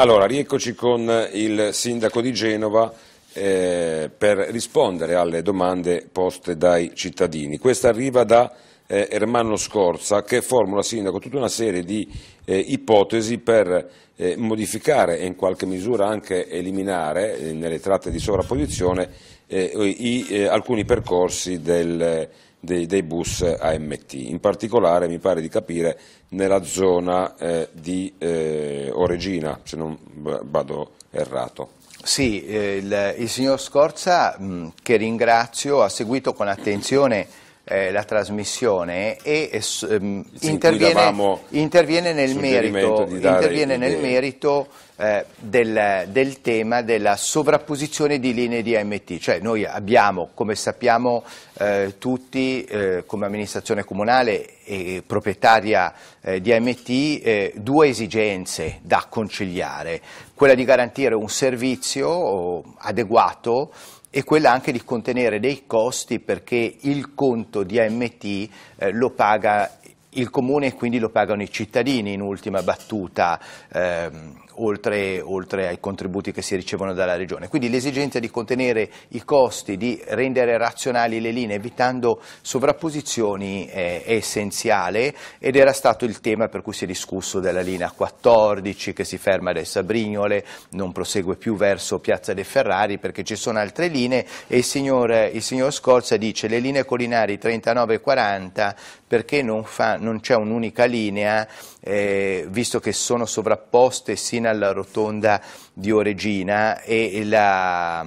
Allora, rieccoci con il sindaco di Genova eh, per rispondere alle domande poste dai cittadini. Questa arriva da eh, Ermanno Scorza che formula, sindaco, tutta una serie di eh, ipotesi per eh, modificare e in qualche misura anche eliminare eh, nelle tratte di sovrapposizione eh, i, alcuni percorsi del dei, dei bus AMT, in particolare mi pare di capire nella zona eh, di eh, Oregina, se non vado errato. Sì, eh, il, il signor Scorza, mh, che ringrazio, ha seguito con attenzione eh, la trasmissione e eh, ehm, interviene, interviene, nel merito, interviene nel merito eh, del, del, tema della sovrapposizione di linee di AMT, cioè noi abbiamo, come sappiamo eh, tutti, eh, come amministrazione comunale e proprietaria eh, di AMT, due esigenze da conciliare, quella di garantire un servizio adeguato e quella anche di contenere dei costi perché il conto di AMT eh, lo paga il comune e quindi lo pagano i cittadini in ultima battuta. Ehm, oltre, oltre, ai contributi che si ricevono dalla Regione. Quindi l'esigenza di contenere i costi, di rendere razionali le linee evitando sovrapposizioni è, è essenziale ed era stato il tema per cui si è discusso della linea 14 che si ferma adesso a Brignole, non prosegue più verso Piazza dei Ferrari perché ci sono altre linee e il signor, il signor Scorza dice le linee collinari 39 e 40 perché non, non c'è un'unica linea eh, visto che sono sovrapposte sino alla rotonda di Oregina e la,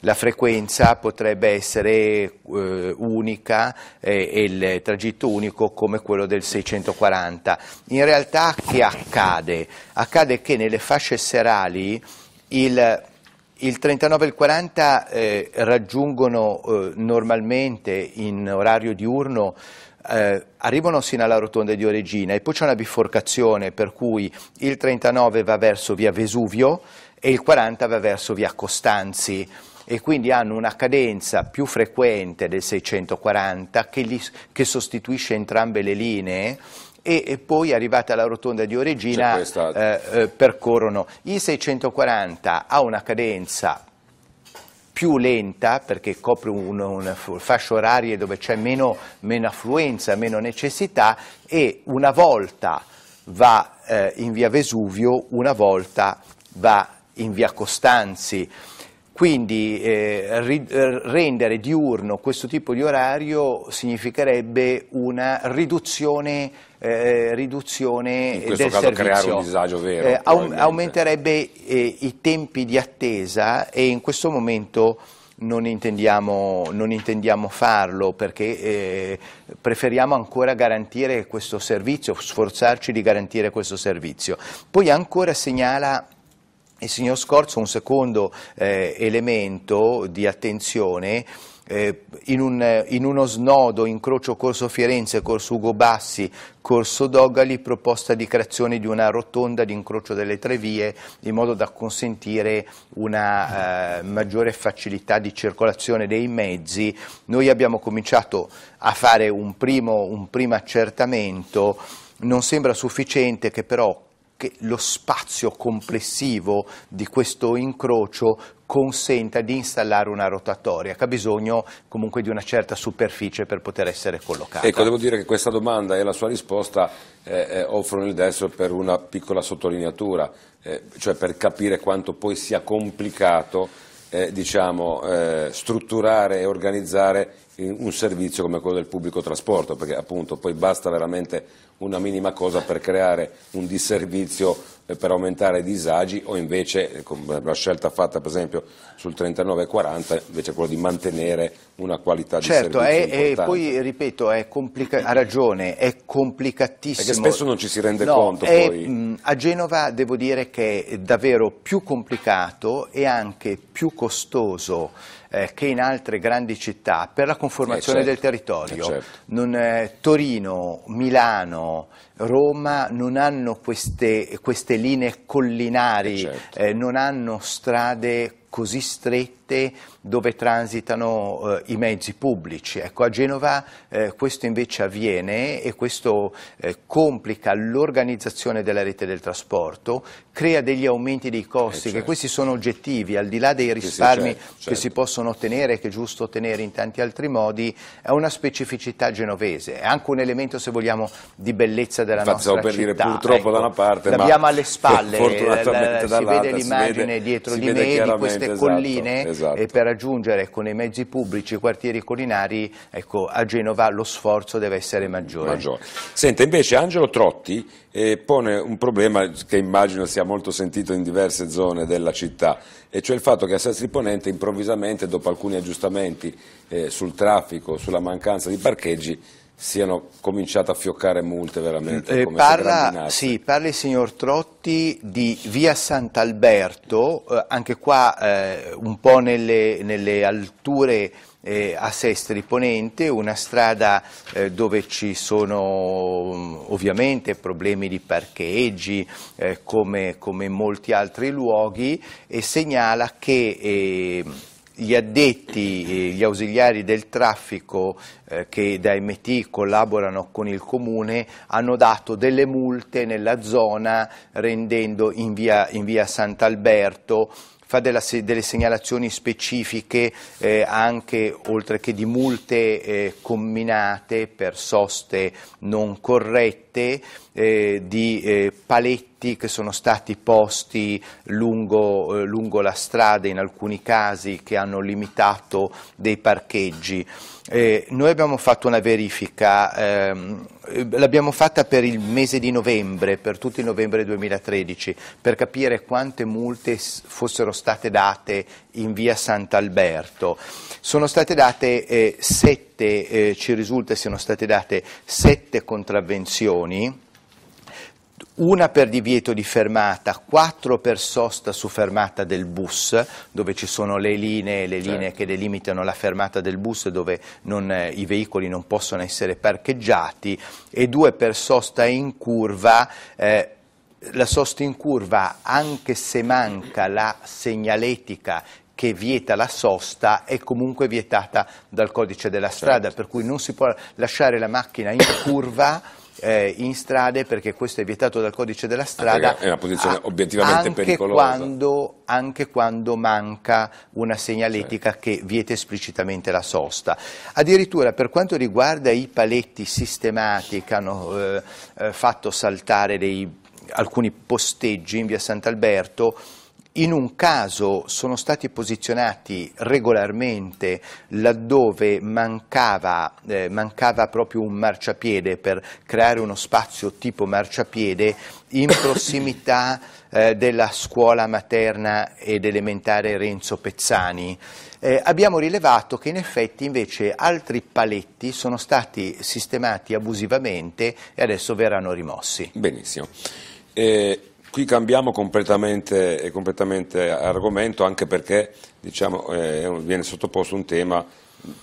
la frequenza potrebbe essere eh, unica eh, e eh, il tragitto unico come quello del 640. In realtà che accade? Accade che nelle fasce serali il il 39 e il 40 eh, raggiungono eh, normalmente in orario diurno eh, arrivano sino alla rotonda di Oregina e poi c'è una biforcazione per cui il 39 va verso via Vesuvio e il 40 va verso via Costanzi e quindi hanno una cadenza più frequente del 640 che, li, che sostituisce entrambe le linee e, e, poi arrivata alla rotonda di Origina eh, eh, percorrono. Il 640 ha una cadenza più lenta perché copre un, un fasce orarie dove c'è meno, meno, affluenza, meno necessità e una volta va eh, in via Vesuvio, una volta va in via Costanzi. Quindi eh, ri, eh, rendere diurno questo tipo di orario significherebbe una riduzione, eh, riduzione del servizio. creare un disagio eh, vero. Eh, aumenterebbe i tempi di attesa e in questo momento non intendiamo, non intendiamo farlo perché eh, preferiamo ancora garantire questo servizio, sforzarci di garantire questo servizio. Poi ancora segnala il signor Scorzo, un secondo eh, elemento di attenzione eh, in, un, in, uno snodo incrocio Corso Firenze, Corso Ugo Bassi, Corso Dogali, proposta di creazione di una rotonda di incrocio delle tre vie in modo da consentire una eh, maggiore facilità di circolazione dei mezzi. Noi abbiamo cominciato a fare un primo, un primo accertamento, non sembra sufficiente che però che lo spazio complessivo di questo incrocio consenta di installare una rotatoria che ha bisogno comunque di una certa superficie per poter essere collocata. Ecco, devo dire che questa domanda e la sua risposta eh, eh offrono il DES per una piccola sottolineatura, eh, cioè per capire quanto poi sia complicato eh, diciamo, eh, strutturare e organizzare eh, un servizio come quello del pubblico trasporto, perché appunto poi basta veramente una minima cosa per creare un disservizio eh, per aumentare i disagi o invece eh, come la scelta fatta per esempio sul 39-40 invece quello di mantenere una qualità di certo, servizio Certo, e poi ripeto, ha ragione, è complicatissimo. Perché spesso non ci si rende no, conto è, mh, a Genova devo dire che è davvero più complicato e anche più costoso eh, che in altre grandi città per la conformazione eh certo, del territorio. Eh, certo. Non, eh, Torino, Milano, Roma non hanno queste, queste linee collinari, eh, certo. Eh, non hanno strade così strette piste dove transitano eh, i mezzi pubblici. Ecco, a Genova eh, questo invece avviene e questo eh, complica l'organizzazione della rete del trasporto, crea degli aumenti dei costi, eh, certo. che questi sono oggettivi, al di là dei risparmi che si, certo. che certo. si possono ottenere, che è giusto ottenere in tanti altri modi, è una specificità genovese, è anche un elemento, se vogliamo, di bellezza della Infatti, nostra per città. Dire, purtroppo ecco, da una parte, l'abbiamo alle spalle, si vede l'immagine dietro di me di queste esatto, colline esatto esatto. e per raggiungere con ecco, i mezzi pubblici i quartieri collinari ecco, a Genova lo sforzo deve essere maggiore. maggiore. Senta, invece Angelo Trotti eh, pone un problema che immagino sia molto sentito in diverse zone della città, e cioè il fatto che a Sestri Ponente improvvisamente, dopo alcuni aggiustamenti eh, sul traffico, sulla mancanza di parcheggi, siano cominciate a fioccare multe veramente. Eh, parla, sì, parla il signor Trotti di via Sant'Alberto, eh, anche qua eh, un po' nelle, nelle alture eh, a Sestri Ponente, una strada eh, dove ci sono mm, ovviamente problemi di parcheggi eh, come, come in molti altri luoghi e segnala che gli addetti, eh, gli ausiliari del traffico eh, che da MT collaborano con il comune hanno dato delle multe nella zona rendendo in via, in via Sant'Alberto fa della, delle segnalazioni specifiche eh, anche oltre che di multe eh, combinate per soste non corrette, eh, di eh, paletti che sono stati posti lungo, eh, lungo la strada in alcuni casi che hanno limitato dei parcheggi. Eh, noi abbiamo fatto una verifica, ehm, l'abbiamo fatta per il mese di novembre, per tutto il novembre 2013, per capire quante multe fossero state date in via Sant'Alberto. Sono state date eh, sette, eh, ci risulta siano state date sette contravvenzioni una per divieto di fermata, quattro per sosta su fermata del bus, dove ci sono le linee, le certo. linee che delimitano la fermata del bus, dove non, eh, i veicoli non possono essere parcheggiati, e due per sosta in curva. Eh, la sosta in curva, anche se manca la segnaletica che vieta la sosta è comunque vietata dal codice della strada, certo. per cui non si può lasciare la macchina in curva eh, in strade perché questo è vietato dal codice della ah, strada. è una posizione a, obiettivamente anche pericolosa. Quando, anche quando manca una segnaletica sì. che vieta esplicitamente la sosta. Addirittura per quanto riguarda i paletti sistemati che hanno eh, eh, fatto saltare dei, alcuni posteggi in via Sant'Alberto, in un caso sono stati posizionati regolarmente laddove mancava, eh, mancava proprio un marciapiede per creare uno spazio tipo marciapiede in prossimità eh, della scuola materna ed elementare Renzo Pezzani. Eh, abbiamo rilevato che in effetti invece altri paletti sono stati sistemati abusivamente e adesso verranno rimossi. Benissimo. Eh, Qui cambiamo completamente, eh, completamente argomento anche perché diciamo, eh, viene sottoposto un tema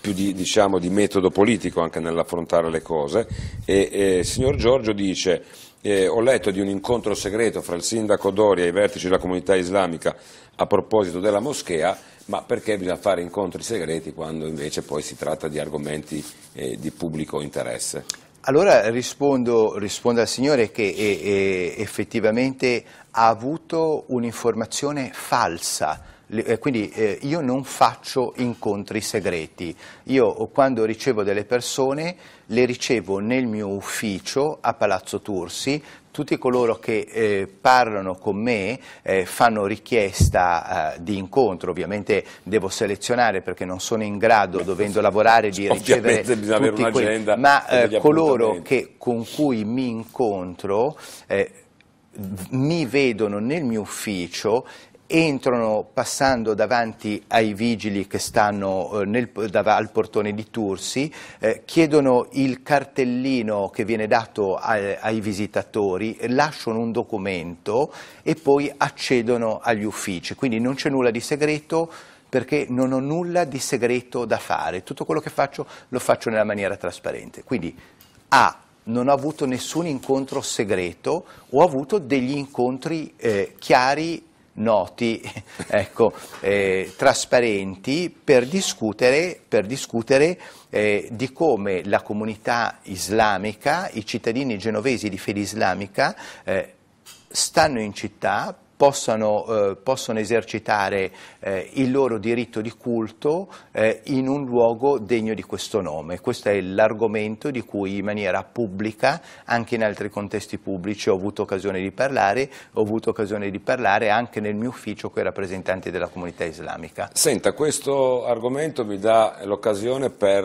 più di, diciamo, di metodo politico anche nell'affrontare le cose. E, il eh, signor Giorgio dice eh, ho letto di un incontro segreto fra il sindaco Doria e i vertici della comunità islamica a proposito della moschea, ma perché bisogna fare incontri segreti quando invece poi si tratta di argomenti eh, di pubblico interesse? Allora rispondo, rispondo, al Signore che eh, effettivamente ha avuto un'informazione falsa, eh, quindi eh, io non faccio incontri segreti, io quando ricevo delle persone le ricevo nel mio ufficio a Palazzo Tursi, tutti coloro che eh, parlano con me eh, fanno richiesta eh, di incontro, ovviamente devo selezionare perché non sono in grado, dovendo lavorare, di ricevere tutti quelli, ma eh, coloro che, con cui mi incontro eh, mi vedono nel mio ufficio entrano passando davanti ai vigili che stanno eh, nel, al portone di Tursi, eh, chiedono il cartellino che viene dato ai, ai visitatori, lasciano un documento e poi accedono agli uffici, quindi non c'è nulla di segreto perché non ho nulla di segreto da fare, tutto quello che faccio lo faccio nella maniera trasparente. Quindi A, non ho avuto nessun incontro segreto, ho avuto degli incontri eh, chiari noti, ecco, eh, trasparenti per discutere, per discutere eh, di come la comunità islamica, i cittadini genovesi di fede islamica eh, stanno in città possano, eh, possano esercitare eh, il loro diritto di culto eh, in un luogo degno di questo nome. Questo è l'argomento di cui in maniera pubblica, anche in altri contesti pubblici, ho avuto occasione di parlare, ho avuto occasione di parlare anche nel mio ufficio con i rappresentanti della comunità islamica. Senta, questo argomento mi dà l'occasione per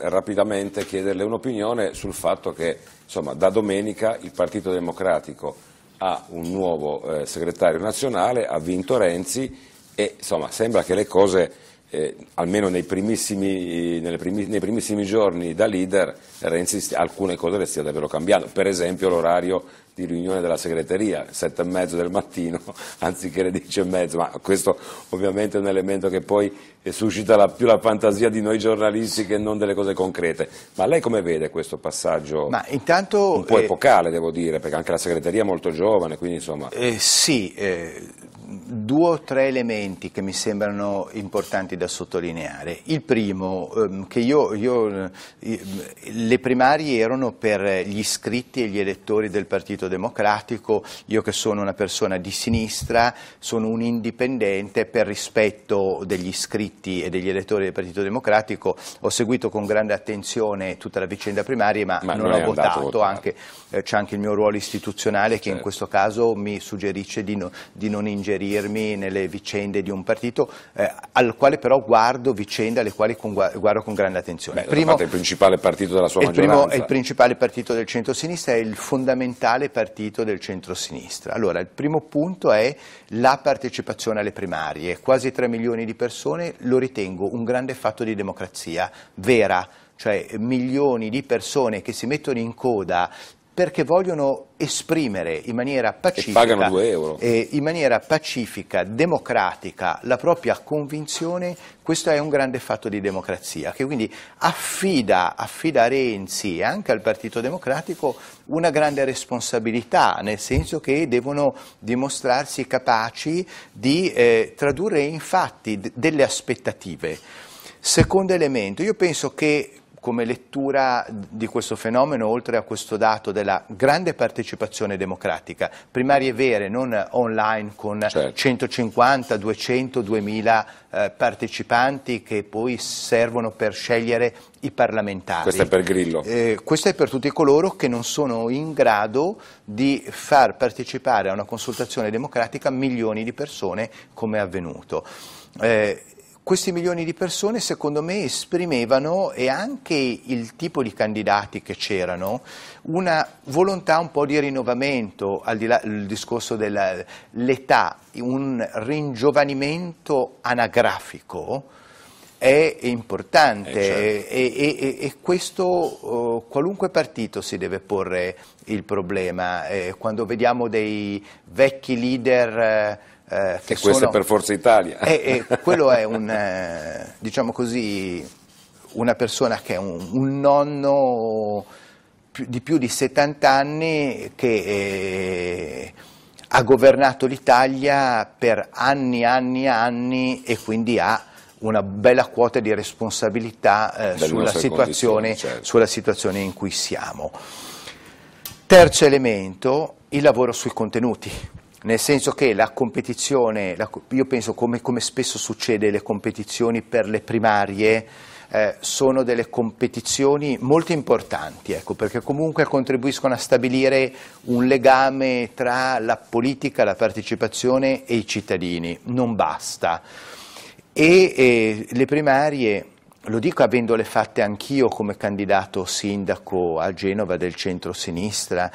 rapidamente chiederle un'opinione sul fatto che insomma, da domenica il Partito Democratico ha un nuovo eh, segretario nazionale, ha vinto Renzi e insomma sembra che le cose eh, almeno nei primissimi, primi, nei primissimi, giorni da leader Renzi alcune cose le stia davvero cambiando, per esempio l'orario di riunione della segreteria, sette e mezzo del mattino anziché le dieci e mezzo, ma questo ovviamente è un elemento che poi suscita la, più la fantasia di noi giornalisti che non delle cose concrete. Ma lei come vede questo passaggio ma intanto, un po' eh, epocale, eh, devo dire, perché anche la segreteria è molto giovane, quindi insomma... Eh, sì, eh, due o tre elementi che mi sembrano importanti da sottolineare. Il primo, ehm, che io, io eh, le primarie erano per gli iscritti e gli elettori del Partito Democratico, io che sono una persona di sinistra, sono un indipendente per rispetto degli iscritti e degli elettori del Partito Democratico, ho seguito con grande attenzione tutta la vicenda primaria ma, ma non ho votato, anche, eh, c'è anche il mio ruolo istituzionale che certo. in questo caso mi suggerisce di, no, di non ingerire inserirmi nelle vicende di un partito eh, al quale però guardo vicende alle quali con, guardo con grande attenzione. Beh, primo, è il principale partito della sua maggioranza. il Primo, è il principale partito del centrosinistra è il fondamentale partito del centrosinistra. Allora, il primo punto è la partecipazione alle primarie. Quasi 3 milioni di persone lo ritengo un grande fatto di democrazia vera, cioè milioni di persone che si mettono in coda perché vogliono esprimere in maniera pacifica, eh, in maniera pacifica democratica, la propria convinzione, questo è un grande fatto di democrazia, che quindi affida, affida a Renzi e anche al Partito Democratico una grande responsabilità, nel senso che devono dimostrarsi capaci di eh, tradurre in fatti delle aspettative. Secondo elemento, io penso che come lettura di questo fenomeno, oltre a questo dato della grande partecipazione democratica, primarie vere, non online con certo. 150, 200, 2000 eh, partecipanti che poi servono per scegliere i parlamentari. Questo è per Grillo. Eh, questo è per tutti coloro che non sono in grado di far partecipare a una consultazione democratica milioni di persone come è avvenuto. Eh, questi milioni di persone secondo me esprimevano e anche il tipo di candidati che c'erano una volontà un po' di rinnovamento, al di là del discorso dell'età, un ringiovanimento anagrafico è importante eh, certo. e, e, e, questo uh, qualunque partito si deve porre il problema eh, quando vediamo dei vecchi leader eh, eh, che e questo sono, è per Forza Italia. E, e quello è un, eh, diciamo così, una persona che è un, un nonno di più di 70 anni che eh, ha governato l'Italia per anni, anni, anni e quindi ha una bella quota di responsabilità eh, sulla situazione, certo. sulla situazione in cui siamo. Terzo elemento, il lavoro sui contenuti nel senso che la competizione, la, io penso come, come, spesso succede le competizioni per le primarie, eh, sono delle competizioni molto importanti, ecco, perché comunque contribuiscono a stabilire un legame tra la politica, la partecipazione e i cittadini, non basta. E eh, le primarie, lo dico avendole fatte anch'io come candidato sindaco a Genova del centro-sinistra,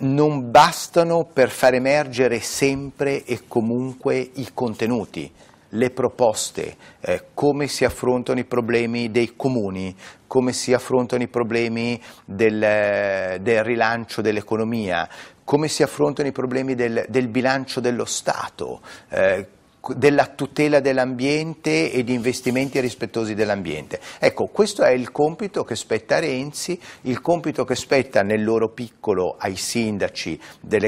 non bastano per far emergere sempre e comunque i contenuti, le proposte, eh, come si affrontano i problemi dei comuni, come si affrontano i problemi del, eh, del rilancio dell'economia, come si affrontano i problemi del, del bilancio dello Stato, eh, della tutela dell'ambiente e di investimenti rispettosi dell'ambiente. Ecco, questo è il compito che spetta a Renzi, il compito che spetta nel loro piccolo ai sindaci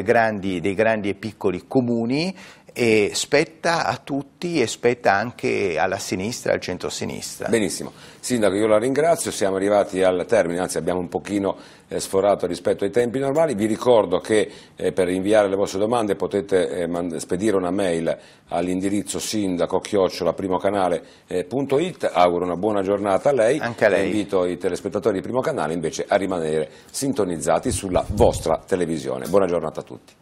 grandi, dei grandi e piccoli comuni e spetta a tutti e spetta anche alla sinistra e al centrosinistra. Benissimo. Sindaco, io la ringrazio, siamo arrivati al termine, anzi abbiamo un pochino eh, sforato rispetto ai tempi normali. Vi ricordo che eh, per inviare le vostre domande potete eh, spedire una mail all'indirizzo sindaco-primocanale.it. Eh, Auguro una buona giornata a lei. Anche a lei. Invito i telespettatori di Primo Canale invece a rimanere sintonizzati sulla vostra televisione. Buona giornata a tutti.